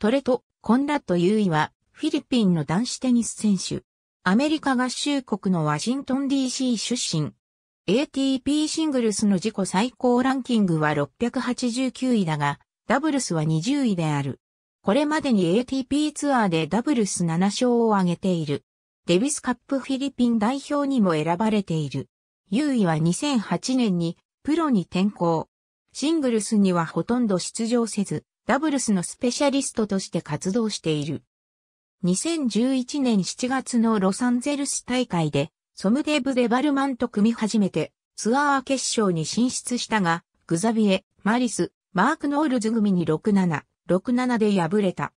トレト・コンラット・ユイは、フィリピンの男子テニス選手。アメリカ合衆国のワシントン DC 出身。ATP シングルスの自己最高ランキングは689位だが、ダブルスは20位である。これまでに ATP ツアーでダブルス7勝を挙げている。デビスカップフィリピン代表にも選ばれている。優位は2008年にプロに転向。シングルスにはほとんど出場せず、ダブルスのスペシャリストとして活動している。2011年7月のロサンゼルス大会で、ソムデーブ・デバルマンと組み始めて、ツアー決勝に進出したが、グザビエ、マリス、マーク・ノールズ組に6-7、6-7で敗れた。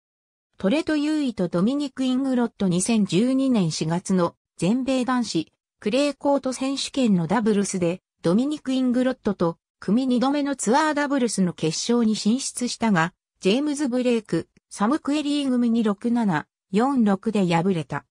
トレト・ユーイとドミニク・イングロット2012年4月の全米男子クレーコート選手権のダブルスでドミニク・イングロットと組2度目のツアーダブルスの決勝に進出したがジェームズ・ブレイク、サム・クエリー組に6-7、4-6で敗れた。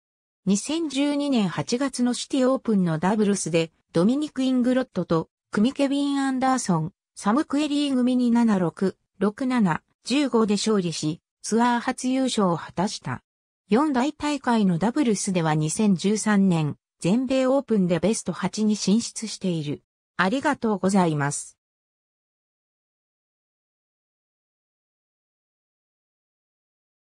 2012年8月のシティオープンのダブルスで、ドミニク・イングロットと、クミケビン・アンダーソン、サム・クエリー組に7-6、6-7、15で勝利し、ツアー初優勝を果たした。四大大会のダブルスでは2013年、全米オープンでベスト8に進出している。ありがとうございます。